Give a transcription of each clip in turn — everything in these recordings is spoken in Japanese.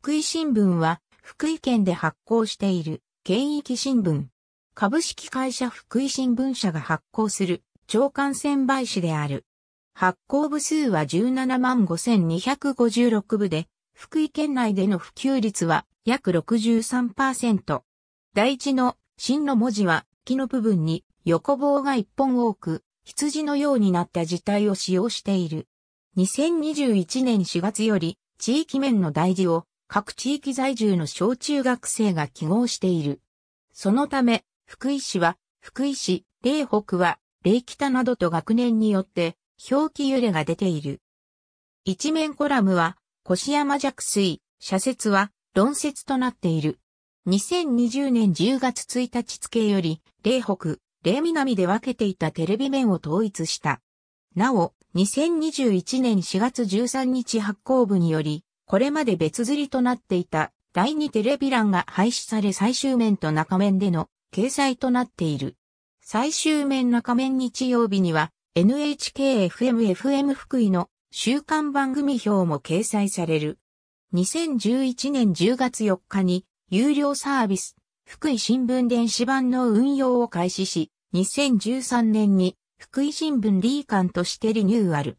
福井新聞は、福井県で発行している、県域新聞。株式会社福井新聞社が発行する、長官専売紙である。発行部数は17万5256部で、福井県内での普及率は約63%。第一の真の文字は木の部分に横棒が一本多く、羊のようになった字体を使用している。2021年4月より地域面の大事を各地域在住の小中学生が記号している。そのため、福井市は、福井市、霊北は、霊北などと学年によって、表記揺れが出ている。一面コラムは、腰山弱水、社説は、論説となっている。2020年10月1日付より、霊北、霊南で分けていたテレビ面を統一した。なお、2021年4月13日発行部により、これまで別釣りとなっていた第2テレビ欄が廃止され最終面と中面での掲載となっている。最終面中面日曜日には NHKFMFM 福井の週刊番組表も掲載される。2011年10月4日に有料サービス福井新聞電子版の運用を開始し、2013年に福井新聞リーカンとしてリニューアル。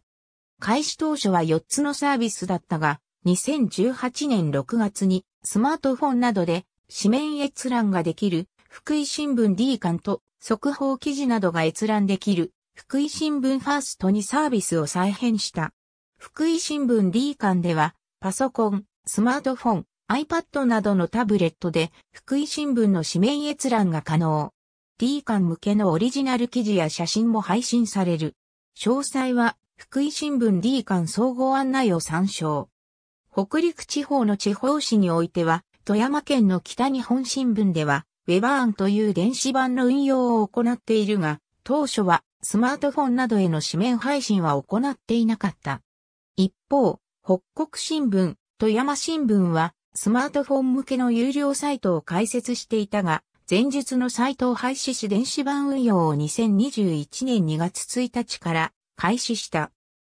開始当初は4つのサービスだったが、2018年6月にスマートフォンなどで紙面閲覧ができる福井新聞 D 館と速報記事などが閲覧できる福井新聞ファーストにサービスを再編した。福井新聞 D 館ではパソコン、スマートフォン、iPad などのタブレットで福井新聞の紙面閲覧が可能。D 館向けのオリジナル記事や写真も配信される。詳細は福井新聞 D 館総合案内を参照。北陸地方の地方紙においては、富山県の北日本新聞では、ウェバーンという電子版の運用を行っているが、当初はスマートフォンなどへの紙面配信は行っていなかった。一方、北国新聞、富山新聞は、スマートフォン向けの有料サイトを開設していたが、前述のサイトを廃止し電子版運用を2021年2月1日から開始した。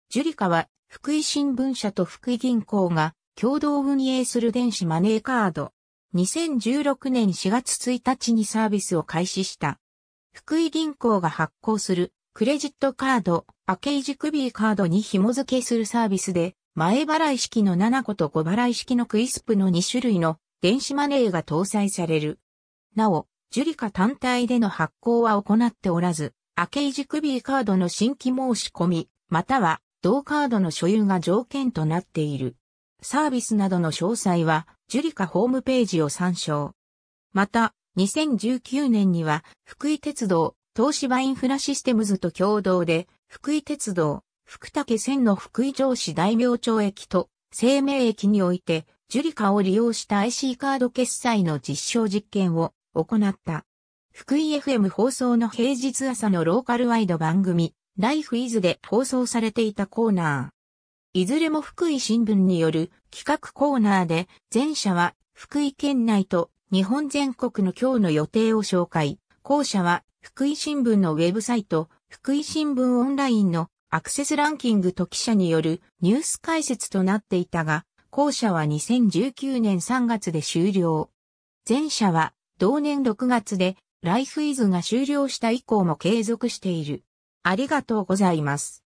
ジュリカは福井新聞社と福井銀行が共同運営する電子マネーカード。2016年4月1日にサービスを開始した。福井銀行が発行するクレジットカード、明いクビーカードに紐付けするサービスで、前払い式の7個と5払い式のクイスプの2種類の電子マネーが搭載される。なお、ジュリカ単体での発行は行っておらず、明いクビーカードの新規申し込み、または同カードの所有が条件となっている。サービスなどの詳細は、ジュリカホームページを参照。また、2019年には、福井鉄道、東芝インフラシステムズと共同で、福井鉄道、福竹線の福井城市大名町駅と、生命駅において、ジュリカを利用した IC カード決済の実証実験を行った。福井 FM 放送の平日朝のローカルワイド番組、ライフイズで放送されていたコーナー。いずれも福井新聞による企画コーナーで、前者は福井県内と日本全国の今日の予定を紹介。後者は福井新聞のウェブサイト、福井新聞オンラインのアクセスランキングと記者によるニュース解説となっていたが、後者は2019年3月で終了。前者は同年6月でライフイズが終了した以降も継続している。ありがとうございます。